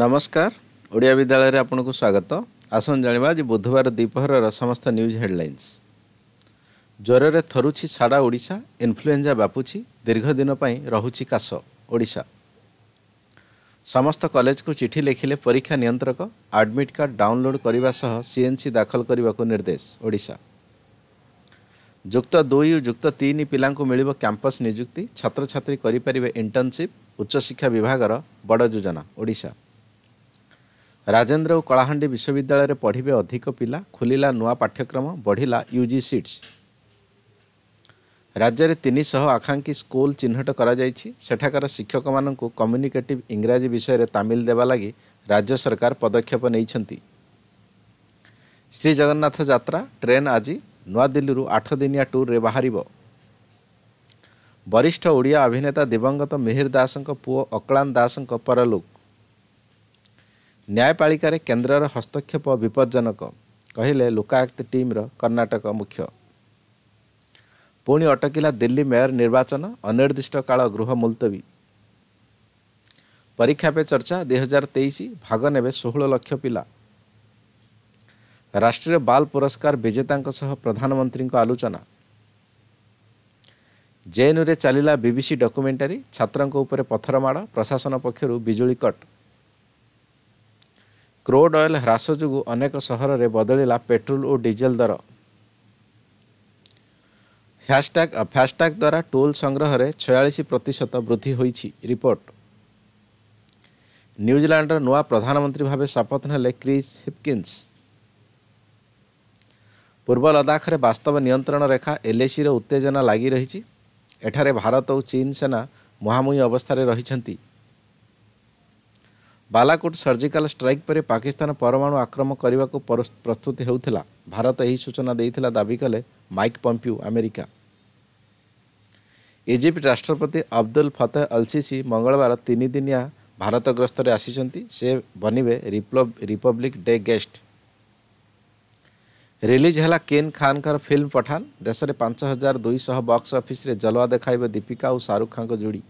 ନମସ୍କାର ଓଡ଼ିଆ ବିଦ୍ୟାଳୟରେ ଆପଣଙ୍କୁ ସ୍ୱାଗତ ଆସନ୍ତୁ ଜାଣିବା ଆଜି ବୁଧବାର ଦ୍ୱିପହରର ସମସ୍ତ ନ୍ୟୁଜ୍ ହେଡ଼ଲାଇନ୍ସ ଜ୍ୱରରେ ଥରୁଛି ସାରା ଓଡ଼ିଶା ଇନ୍ଫ୍ଲୁଏଞ୍ଜା ବ୍ୟାପୁଛି ଦିନ ପାଇଁ ରହୁଛି କାଶ ଓଡ଼ିଶା ସମସ୍ତ କଲେଜକୁ ଚିଠି ଲେଖିଲେ ପରୀକ୍ଷା ନିୟନ୍ତ୍ରକ ଆଡ଼ମିଟ୍ କାର୍ଡ଼ ଡାଉନଲୋଡ଼୍ କରିବା ସହ ସିଏନ୍ସି ଦାଖଲ କରିବାକୁ ନିର୍ଦ୍ଦେଶ ଓଡ଼ିଶା ଯୁକ୍ତ ଦୁଇ ଓ ଯୁକ୍ତ ତିନି ପିଲାଙ୍କୁ ମିଳିବ କ୍ୟାମ୍ପସ୍ ନିଯୁକ୍ତି ଛାତ୍ରଛାତ୍ରୀ କରିପାରିବେ ଇଣ୍ଟର୍ଣ୍ଣସିପ୍ ଉଚ୍ଚଶିକ୍ଷା ବିଭାଗର ବଡ଼ ଯୋଜନା ଓଡ଼ିଶା ରାଜେନ୍ଦ୍ର ଓ କଳାହାଣ୍ଡି ବିଶ୍ୱବିଦ୍ୟାଳୟରେ ପଢ଼ିବେ ଅଧିକ ପିଲା ଖୋଲିଲା ନୂଆ ପାଠ୍ୟକ୍ରମ ବଢ଼ିଲା ୟୁଜି ସିଟ୍ସ ରାଜ୍ୟରେ ତିନିଶହ ଆକାଂକ୍ଷୀ ସ୍କୁଲ ଚିହ୍ନଟ କରାଯାଇଛି ସେଠାକାର ଶିକ୍ଷକମାନଙ୍କୁ କମ୍ୟୁନିକେଟିଭ୍ ଇଂରାଜୀ ବିଷୟରେ ତାମିଲ ଦେବା ଲାଗି ରାଜ୍ୟ ସରକାର ପଦକ୍ଷେପ ନେଇଛନ୍ତି ଶ୍ରୀଜଗନ୍ନାଥ ଯାତ୍ରା ଟ୍ରେନ୍ ଆଜି ନୂଆଦିଲ୍ଲୀରୁ ଆଠଦିନିଆ ଟୁର୍ରେ ବାହାରିବ ବରିଷ୍ଠ ଓଡ଼ିଆ ଅଭିନେତା ଦିବଙ୍ଗତ ମିହିର ଦାସଙ୍କ ପୁଅ ଅକଳାନ ଦାସଙ୍କ ପରଲୋକ ନ୍ୟାୟପାଳିକାରେ କେନ୍ଦ୍ରର ହସ୍ତକ୍ଷେପ ବିପଜ୍ଜନକ କହିଲେ ଲୋକାୟୁକ୍ତ ଟିମ୍ର କର୍ଣ୍ଣାଟକ ମୁଖ୍ୟ ପୁଣି ଅଟକିଲା ଦିଲ୍ଲୀ ମେୟର ନିର୍ବାଚନ ଅନିର୍ଦ୍ଦିଷ୍ଟ କାଳ ଗୃହ ମୁଲତବୀ ପରୀକ୍ଷା ପେ ଚର୍ଚ୍ଚା ଦୁଇ ହଜାର ତେଇଶ ଭାଗ ନେବେ ଷୋହଳ ଲକ୍ଷ ପିଲା ରାଷ୍ଟ୍ରୀୟ ବାଲ୍ ପୁରସ୍କାର ବିଜେତାଙ୍କ ସହ ପ୍ରଧାନମନ୍ତ୍ରୀଙ୍କ ଆଲୋଚନା ଜେଏନ୍ୟୁରେ ଚାଲିଲା ବିବିସି ଡକ୍ୟୁମେଣ୍ଟାରୀ ଛାତ୍ରଙ୍କ ଉପରେ ପଥର ମାଡ଼ ପ୍ରଶାସନ ପକ୍ଷରୁ ବିଜୁଳି କଟ୍ କ୍ରୋଡ୍ ଅଏଲ୍ ହ୍ରାସ ଯୋଗୁଁ ଅନେକ ସହରରେ ବଦଳିଲା ପେଟ୍ରୋଲ୍ ଓ ଡିଜେଲ୍ ଦର ଫ୍ୟାସ୍ଟ୍ୟାଗ୍ ଫ୍ୟାସ୍ଟ୍ୟାଗ୍ ଦ୍ୱାରା ଟୋଲ୍ ସଂଗ୍ରହରେ ଛୟାଳିଶ ପ୍ରତିଶତ ବୃଦ୍ଧି ହୋଇଛି ରିପୋର୍ଟ ନ୍ୟୁଜିଲାଣ୍ଡର ନୂଆ ପ୍ରଧାନମନ୍ତ୍ରୀ ଭାବେ ଶପଥ ନେଲେ କ୍ରିସ୍ ହିପକିନ୍ସ ପୂର୍ବ ଲଦାଖରେ ବାସ୍ତବ ନିୟନ୍ତ୍ରଣ ରେଖା ଏଲ୍ଏସିର ଉତ୍ତେଜନା ଲାଗି ରହିଛି ଏଠାରେ ଭାରତ ଓ ଚୀନ୍ ସେନା ମୁହାଁମୁହିଁ ଅବସ୍ଥାରେ ରହିଛନ୍ତି ବାଲାକୋଟ୍ ସର୍ଜିକାଲ୍ ଷ୍ଟ୍ରାଇକ୍ ପରେ ପାକିସ୍ତାନ ପରମାଣୁ ଆକ୍ରମଣ କରିବାକୁ ପ୍ରସ୍ତୁତି ହେଉଥିଲା ଭାରତ ଏହି ସୂଚନା ଦେଇଥିଲା ଦାବି କଲେ ମାଇକ୍ ପମ୍ପିଓ ଆମେରିକା ଇଜିପ୍ଟ ରାଷ୍ଟ୍ରପତି ଅବଦୁଲ ଫତେହ ଅଲସିସି ମଙ୍ଗଳବାର ତିନିଦିନିଆ ଭାରତ ଗସ୍ତରେ ଆସିଛନ୍ତି ସେ ବନିବେ ରିପବ୍ଲିକ୍ ଡେ ଗେଷ୍ଟ ରିଲିଜ୍ ହେଲା କେନ୍ ଖାନ୍ଙ୍କର ଫିଲ୍ମ ପଠାନ୍ ଦେଶରେ ପାଞ୍ଚ ହଜାର ଦୁଇଶହ ବକ୍ସ ଅଫିସ୍ରେ ଜଲୱା ଦେଖାଇବେ ଦୀପିକା ଓ ଶାହରୁଖ ଖାଁଙ୍କ ଯୋଡ଼ି